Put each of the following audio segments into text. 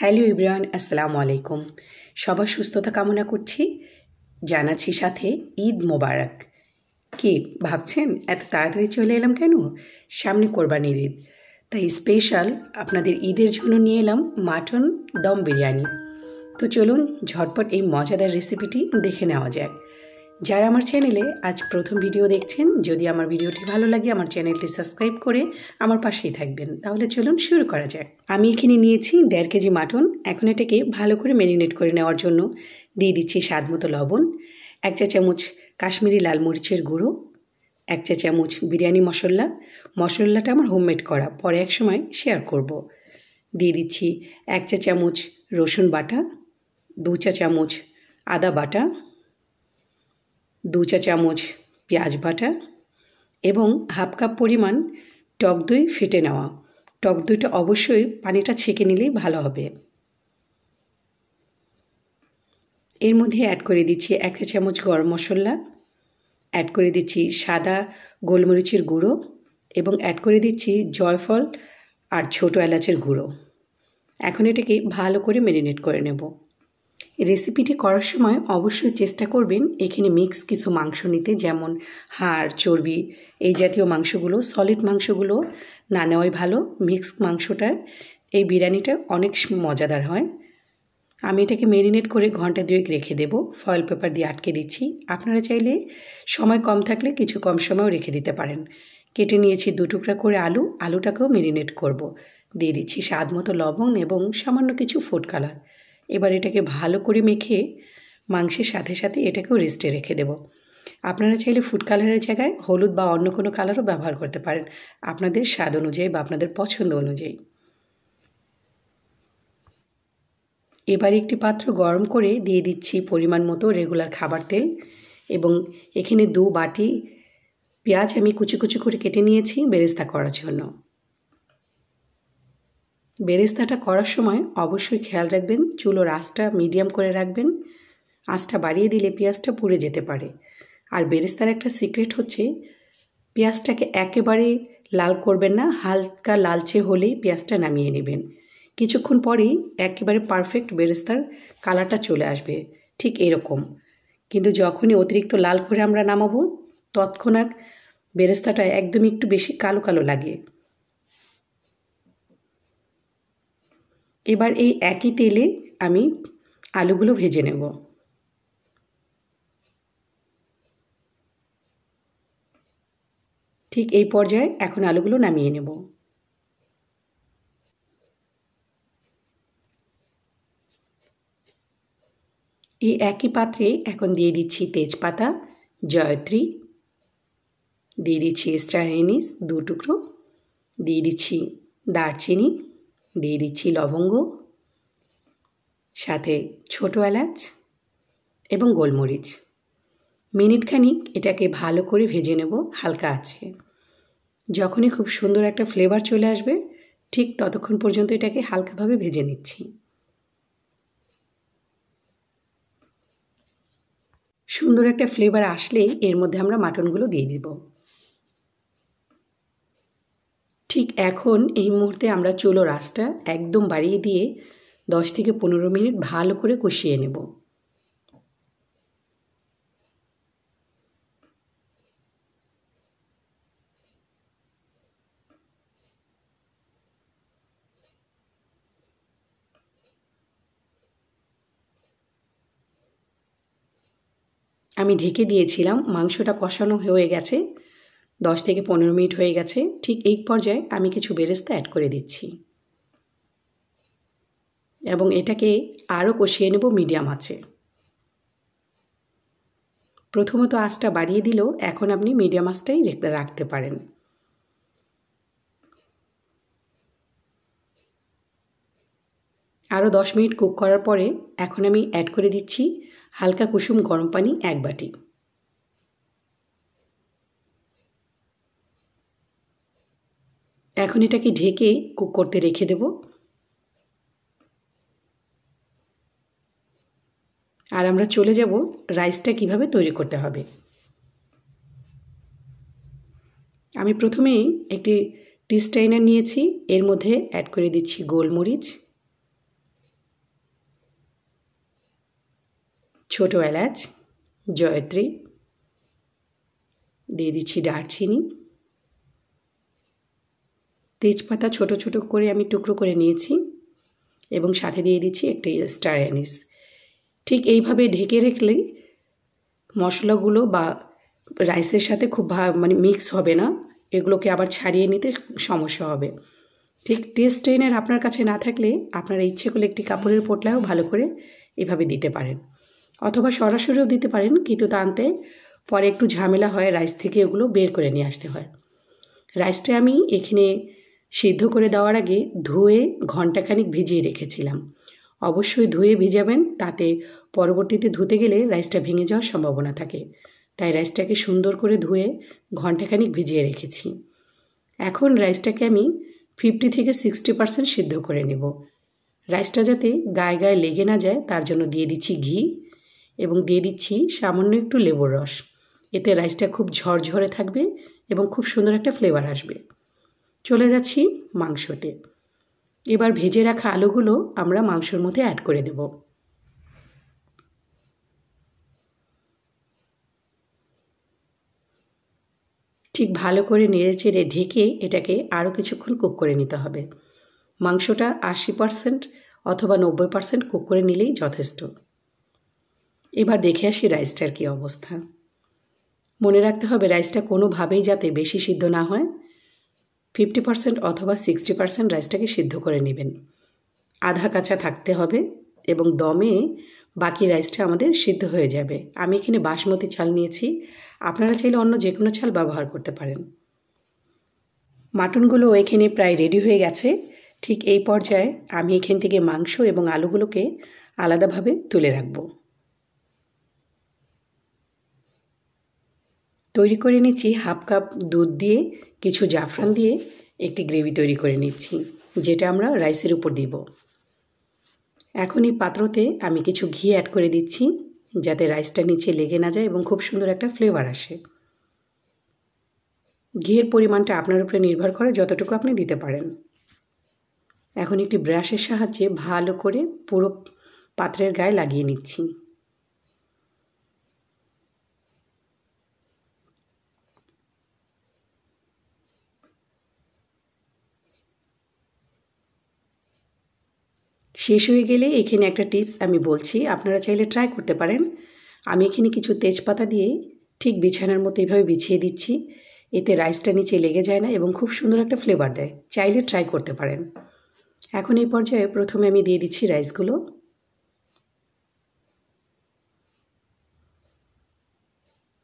Hello Ibran আসসালামু আলাইকুম সবার সুস্থতা কামনা করছি জানাচ্ছি সাথে ঈদ মোবারক কি ভাবছেন এত তাড়াতাড়ি চলে এলাম কেন সামনে কোরবানির ঈদ তাই স্পেশাল আপনাদের ঈদের জন্য নিয়ে এলাম মাটন দম বিরিয়ানি তো চলুন ঝটপট এই মজাদার রেসিপিটি দেখে নেওয়া যায় যারা আমার চ্যানেলে আজ প্রথম ভিডিও দেখছেন যদি আমার ভিডিওটি ভালো লাগে আমার চ্যানেলটি সাবস্ক্রাইব করে আমার পাশেই থাকবেন তাহলে চলুন শুরু করা যাক আমি এখানে নিয়েছি দেড় কেজি মাটন এখন এটাকে ভালো করে ম্যারিনেট করে নেওয়ার জন্য দিয়ে দিচ্ছি স্বাদ মতো লবণ এক চা চামচ কাশ্মীরি লাল মরিচের গুঁড়ো এক চা চামচ বিরিয়ানি মশলা মশলাটা আমার হোমমেড করা পরে এক সময় শেয়ার করব। দিয়ে দিচ্ছি এক চা চামচ রসুন বাটা দু চা চামচ আদা বাটা দু চা চামচ পেঁয়াজ বাটা এবং হাফ কাপ পরিমাণ টক দই ফেটে নেওয়া টক দইটা অবশ্যই পানিটা ছেঁকে নিলেই ভালো হবে এর মধ্যে অ্যাড করে দিচ্ছি এক চা চামচ গরম মশলা অ্যাড করে দিচ্ছি সাদা গোলমরিচের গুঁড়ো এবং অ্যাড করে দিচ্ছি জয়ফল আর ছোট এলাচের গুঁড়ো এখন এটাকে ভালো করে মেরিনেট করে নেবো রেসিপিটি করার সময় অবশ্যই চেষ্টা করবেন এখানে মিক্স কিছু মাংস নিতে যেমন হাড় চর্বি এই জাতীয় মাংসগুলো সলিড মাংসগুলো না নেওয়াই ভালো মিক্স মাংসটা এই বিরিয়ানিটা অনেক মজাদার হয় আমি এটাকে মেরিনেট করে ঘন্টা দুয়েক রেখে দেব ফয়েল পেপার দিয়ে আটকে দিচ্ছি আপনারা চাইলে সময় কম থাকলে কিছু কম সময়ও রেখে দিতে পারেন কেটে নিয়েছি দু টুকরা করে আলু আলুটাকেও মেরিনেট করব। দিয়ে দিচ্ছি স্বাদ মতো লবণ এবং সামান্য কিছু ফুড কালার এবার এটাকে ভালো করে মেখে মাংসের সাথে সাথে এটাকেও রেস্টে রেখে দেব আপনারা চাইলে ফুড কালারের জায়গায় হলুদ বা অন্য কোনো কালারও ব্যবহার করতে পারেন আপনাদের স্বাদ অনুযায়ী বা আপনাদের পছন্দ অনুযায়ী এবার একটি পাত্র গরম করে দিয়ে দিচ্ছি পরিমাণ মতো রেগুলার খাবার তেল এবং এখানে দু বাটি পেঁয়াজ আমি কুচি কুচি করে কেটে নিয়েছি বেরেস্তা করার জন্য বেরেস্তাটা করার সময় অবশ্যই খেয়াল রাখবেন চুলোর আঁচটা মিডিয়াম করে রাখবেন আঁচটা বাড়িয়ে দিলে পেঁয়াজটা পুড়ে যেতে পারে আর বেরেস্তার একটা সিক্রেট হচ্ছে পেঁয়াজটাকে একেবারে লাল করবেন না হালকা লালচে হলেই পেঁয়াজটা নামিয়ে নেবেন কিছুক্ষণ পরেই একেবারে পারফেক্ট বেরেস্তার কালারটা চলে আসবে ঠিক এরকম কিন্তু যখনই অতিরিক্ত লাল করে আমরা নামাবো তৎক্ষণাৎ বেরেস্তাটা একদম একটু বেশি কালো কালো লাগে এবার এই একই তেলে আমি আলুগুলো ভেজে নেব ঠিক এই পর্যায়ে এখন আলুগুলো নামিয়ে নেব এই একই পাত্রে এখন দিয়ে দিচ্ছি তেজপাতা জয়ত্রী দিয়ে দিচ্ছি স্ট্রাহিনিস দু টুকরো দিয়ে দিচ্ছি দারচিনি দিয়ে দিচ্ছি লবঙ্গ সাথে ছোট এলাচ এবং গোলমরিচ মিনিটখানিক এটাকে ভালো করে ভেজে নেব হালকা আছে যখনই খুব সুন্দর একটা ফ্লেভার চলে আসবে ঠিক ততক্ষণ পর্যন্ত এটাকে হালকাভাবে ভেজে নিচ্ছি সুন্দর একটা ফ্লেভার আসলেই এর মধ্যে আমরা মাটনগুলো দিয়ে দেবো ঠিক এখন এই মুহূর্তে আমরা চুলো রাসটা একদম বাড়িয়ে দিয়ে দশ থেকে পনেরো মিনিট ভালো করে কষিয়ে নেব আমি ঢেকে দিয়েছিলাম মাংসটা কষানো হয়ে গেছে দশ থেকে পনেরো মিনিট হয়ে গেছে ঠিক এই পর্যায়ে আমি কিছু বেরেস্তা অ্যাড করে দিচ্ছি এবং এটাকে আরও কষিয়ে নেব মিডিয়াম আছে প্রথমত আঁচটা বাড়িয়ে দিলেও এখন আপনি মিডিয়াম আঁচটাই রাখতে পারেন আরও দশ মিনিট কুক করার পরে এখন আমি অ্যাড করে দিচ্ছি হালকা কুসুম গরম পানি এক বাটি এখন এটাকে ঢেকে কুক করতে রেখে দেব আর আমরা চলে যাব রাইসটা কিভাবে তৈরি করতে হবে আমি প্রথমেই একটি টি স্ট্রেইনার নিয়েছি এর মধ্যে অ্যাড করে দিচ্ছি গোলমরিচ ছোট এলাচ জয়ত্রী দিয়ে দিচ্ছি দারচিনি তেজপাতা ছোট ছোট করে আমি টুকরো করে নিয়েছি এবং সাথে দিয়ে দিচ্ছি একটি স্টার অ্যানিস ঠিক এইভাবে ঢেকে রাখলেই মশলাগুলো বা রাইসের সাথে খুব মানে মিক্স হবে না এগুলোকে আবার ছাড়িয়ে নিতে সমস্যা হবে ঠিক টেস্ট ট্রেনের আপনার কাছে না থাকলে আপনার ইচ্ছে করলে একটি কাপড়ের পোটলাও ভালো করে এভাবে দিতে পারেন অথবা সরাসরিও দিতে পারেন কিন্তু আনতে পরে একটু ঝামেলা হয় রাইস থেকে এগুলো বের করে নিয়ে আসতে হয় রাইসটা আমি এখানে সিদ্ধ করে দেওয়ার আগে ধুয়ে ঘন্টাখানিক ভিজিয়ে রেখেছিলাম অবশ্যই ধুয়ে ভিজাবেন তাতে পরবর্তীতে ধুতে গেলে রাইসটা ভেঙে যাওয়ার সম্ভাবনা থাকে তাই রাইসটাকে সুন্দর করে ধুয়ে ঘন্টাখানিক ভিজিয়ে রেখেছি এখন রাইসটাকে আমি ফিফটি থেকে সিক্সটি পার্সেন্ট সিদ্ধ করে নেব রাইসটা যাতে গায়ে গায়ে লেগে না যায় তার জন্য দিয়ে দিচ্ছি ঘি এবং দিয়ে দিচ্ছি সামান্য একটু লেবুর রস এতে রাইসটা খুব ঝরঝরে থাকবে এবং খুব সুন্দর একটা ফ্লেভার আসবে চলে যাচ্ছি মাংসতে এবার ভেজে রাখা আলুগুলো আমরা মাংসর মধ্যে অ্যাড করে দেব ঠিক ভালো করে নেড়ে চেড়ে ঢেকে এটাকে আরও কিছুক্ষণ কুক করে নিতে হবে মাংসটা আশি পারসেন্ট অথবা নব্বই পারসেন্ট কুক করে নিলেই যথেষ্ট এবার দেখে আসি রাইসটার কী অবস্থা মনে রাখতে হবে রাইসটা কোনোভাবেই যাতে বেশি সিদ্ধ না হয় ফিফটি পার্সেন্ট অথবা সিক্সটি পার্সেন্ট রাইসটাকে সিদ্ধ করে নেবেন আধা কাঁচা থাকতে হবে এবং দমে বাকি রাইসটা আমাদের সিদ্ধ হয়ে যাবে আমি এখানে বাসমতি চাল নিয়েছি আপনারা চাইলে অন্য যে কোনো চাল ব্যবহার করতে পারেন মাটনগুলো এখানে প্রায় রেডি হয়ে গেছে ঠিক এই পর্যায়ে আমি এখান থেকে মাংস এবং আলুগুলোকে আলাদাভাবে তুলে রাখবো তৈরি করে নিচ্ছি হাফ কাপ দুধ দিয়ে কিছু জাফরান দিয়ে একটি গ্রেভি তৈরি করে নিচ্ছি যেটা আমরা রাইসের উপর দিব এখন এই পাত্রতে আমি কিছু ঘি অ্যাড করে দিচ্ছি যাতে রাইসটা নিচে লেগে না যায় এবং খুব সুন্দর একটা ফ্লেভার আসে ঘিয়ের পরিমাণটা আপনার উপরে নির্ভর করে যতটুকু আপনি দিতে পারেন এখন একটি ব্রাশের সাহায্যে ভালো করে পুরো পাত্রের গায়ে লাগিয়ে নিচ্ছি শেষ হয়ে গেলে এখানে একটা টিপস আমি বলছি আপনারা চাইলে ট্রাই করতে পারেন আমি এখানে কিছু তেজপাতা দিয়ে ঠিক বিছানার মতো এভাবে বিছিয়ে দিচ্ছি এতে রাইসটা নিচে লেগে যায় না এবং খুব সুন্দর একটা ফ্লেভার দেয় চাইলে ট্রাই করতে পারেন এখন এই পর্যায়ে প্রথমে আমি দিয়ে দিচ্ছি রাইসগুলো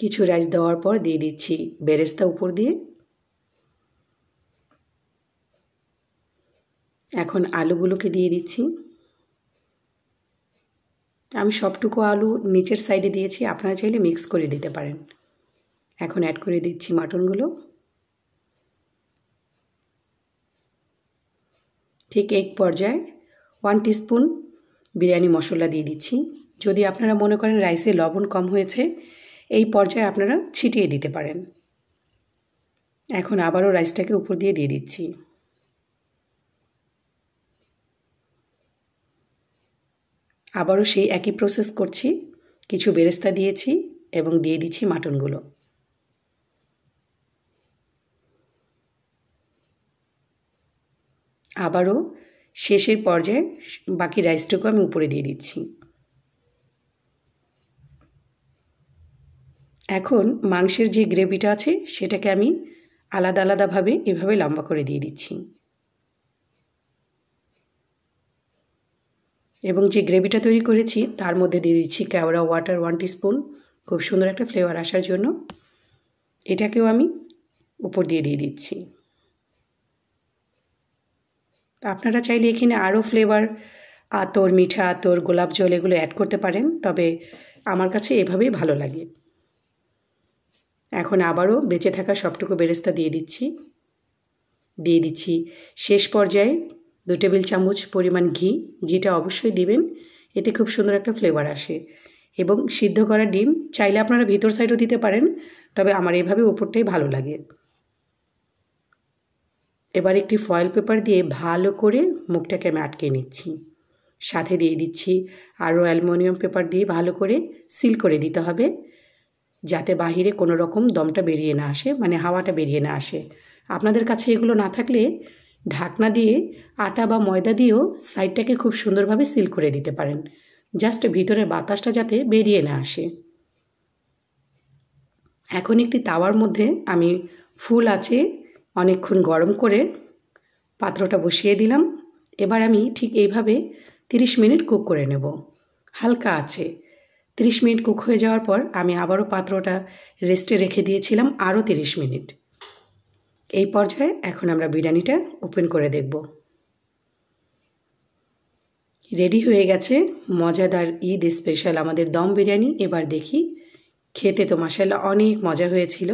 কিছু রাইস দেওয়ার পর দিয়ে দিচ্ছি বেরেস্তা উপর দিয়ে এখন আলুগুলোকে দিয়ে দিচ্ছি আমি সবটুকু আলু নিচের সাইডে দিয়েছি আপনারা চাইলে মিক্স করে দিতে পারেন এখন অ্যাড করে দিচ্ছি মাটনগুলো ঠিক এক পর্যায়ে ওয়ান টিস্পুন বিরিয়ানি মশলা দিয়ে দিচ্ছি যদি আপনারা মনে করেন রাইসে লবণ কম হয়েছে এই পর্যায়ে আপনারা ছিটিয়ে দিতে পারেন এখন আবারও রাইসটাকে উপর দিয়ে দিয়ে দিচ্ছি আবারও সেই একই প্রসেস করছি কিছু বেরেস্তা দিয়েছি এবং দিয়ে দিচ্ছি মাটনগুলো আবারও শেষের পর্যায়ে বাকি রাইসটুকু আমি উপরে দিয়ে দিচ্ছি এখন মাংসের যে গ্রেভিটা আছে সেটাকে আমি আলাদা আলাদাভাবে এভাবে লম্বা করে দিয়ে দিচ্ছি এবং যে গ্রেভিটা তৈরি করেছি তার মধ্যে দিয়ে দিচ্ছি ক্যাওড়া ওয়াটার ওয়ান স্পুন খুব সুন্দর একটা ফ্লেভার আসার জন্য এটাকেও আমি উপর দিয়ে দিয়ে দিচ্ছি আপনারা চাইলে এখানে আরও ফ্লেভার আতর মিঠা আতর গোলাপ জল এগুলো অ্যাড করতে পারেন তবে আমার কাছে এভাবেই ভালো লাগে এখন আবারও বেঁচে থাকা সবটুকু বেরেস্তা দিয়ে দিচ্ছি দিয়ে দিচ্ছি শেষ পর্যায়ে দু টেবিল চামচ পরিমাণ ঘি ঘিটা অবশ্যই দিবেন এতে খুব সুন্দর একটা ফ্লেভার আসে এবং সিদ্ধ করা ডিম চাইলে আপনারা ভিতর সাইডও দিতে পারেন তবে আমার এভাবে ওপরটাই ভালো লাগে এবার একটি ফয়েল পেপার দিয়ে ভালো করে মুখটাকে আমি আটকে নিচ্ছি সাথে দিয়ে দিচ্ছি আরও অ্যালুমিনিয়াম পেপার দিয়ে ভালো করে সিল করে দিতে হবে যাতে বাহিরে কোনো রকম দমটা বেরিয়ে না আসে মানে হাওয়াটা বেরিয়ে না আসে আপনাদের কাছে এগুলো না থাকলে ঢাকনা দিয়ে আটা বা ময়দা দিয়েও সাইডটাকে খুব সুন্দরভাবে সিল করে দিতে পারেন জাস্ট ভিতরে বাতাসটা যাতে বেরিয়ে না আসে এখন একটি তাওয়ার মধ্যে আমি ফুল আছে অনেকক্ষণ গরম করে পাত্রটা বসিয়ে দিলাম এবার আমি ঠিক এইভাবে 30 মিনিট কুক করে নেব হালকা আছে 30 মিনিট কুক হয়ে যাওয়ার পর আমি আবারও পাত্রটা রেস্টে রেখে দিয়েছিলাম আরও 30 মিনিট এই পর্যায়ে এখন আমরা বিরিয়ানিটা ওপেন করে দেখব রেডি হয়ে গেছে মজাদার ঈদ স্পেশাল আমাদের দম বিরিয়ানি এবার দেখি খেতে তো মাসাল অনেক মজা হয়েছিল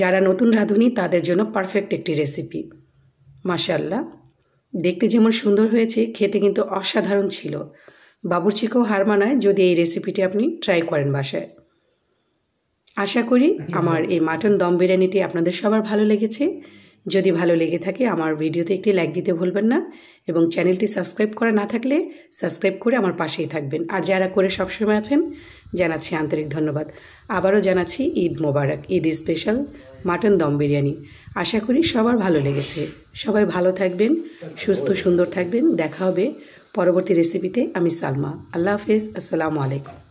যারা নতুন রাঁধুনি তাদের জন্য পারফেক্ট একটি রেসিপি মাসাল্লাহ দেখতে যেমন সুন্দর হয়েছে খেতে কিন্তু অসাধারণ ছিল বাবুর্চিকেও হার মানায় যদি এই রেসিপিটি আপনি ট্রাই করেন বাসায় আশা করি আমার এই মাটন দম বিরিয়ানিটি আপনাদের সবার ভালো লেগেছে যদি ভালো লেগে থাকে আমার ভিডিওতে একটি লাইক দিতে ভুলবেন না এবং চ্যানেলটি সাবস্ক্রাইব করা না থাকলে সাবস্ক্রাইব করে আমার পাশেই থাকবেন আর যারা করে সবসময় আছেন জানাচ্ছি আন্তরিক ধন্যবাদ আবারও জানাচ্ছি ঈদ মোবারক ঈদ স্পেশাল মাটন দম বিরিয়ানি আশা করি সবার ভালো লেগেছে সবাই ভালো থাকবেন সুস্থ সুন্দর থাকবেন দেখা হবে পরবর্তী রেসিপিতে আমি সালমা আল্লাহ হাফেজ আসসালামু আলাইকুম